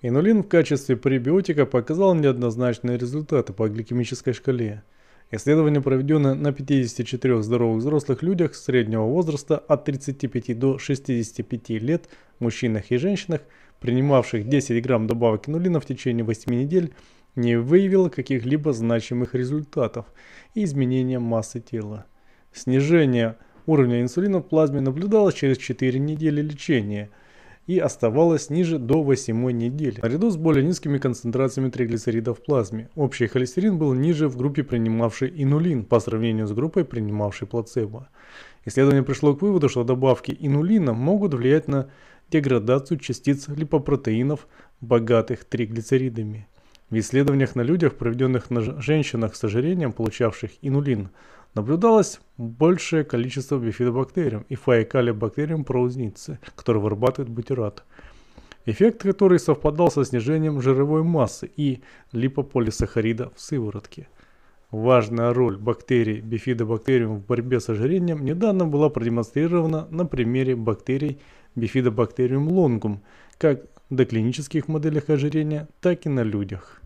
Инулин в качестве пребиотика показал неоднозначные результаты по гликемической шкале. Исследование проведенное на 54 здоровых взрослых людях среднего возраста от 35 до 65 лет, мужчинах и женщинах, принимавших 10 грамм добавок инулина в течение 8 недель, не выявило каких-либо значимых результатов и изменения массы тела. Снижение уровня инсулина в плазме наблюдалось через 4 недели лечения – и оставалась ниже до 8 недели, наряду с более низкими концентрациями триглицеридов в плазме. Общий холестерин был ниже в группе, принимавшей инулин, по сравнению с группой, принимавшей плацебо. Исследование пришло к выводу, что добавки инулина могут влиять на деградацию частиц липопротеинов, богатых триглицеридами. В исследованиях на людях, проведенных на женщинах с ожирением, получавших инулин, Наблюдалось большее количество бифидобактериум и фаекалибактериум провозницы, которые вырабатывают бутират. Эффект, который совпадал со снижением жировой массы и липополисахарида в сыворотке. Важная роль бактерий бифидобактериум в борьбе с ожирением недавно была продемонстрирована на примере бактерий бифидобактериум лонгум, как в доклинических моделях ожирения, так и на людях.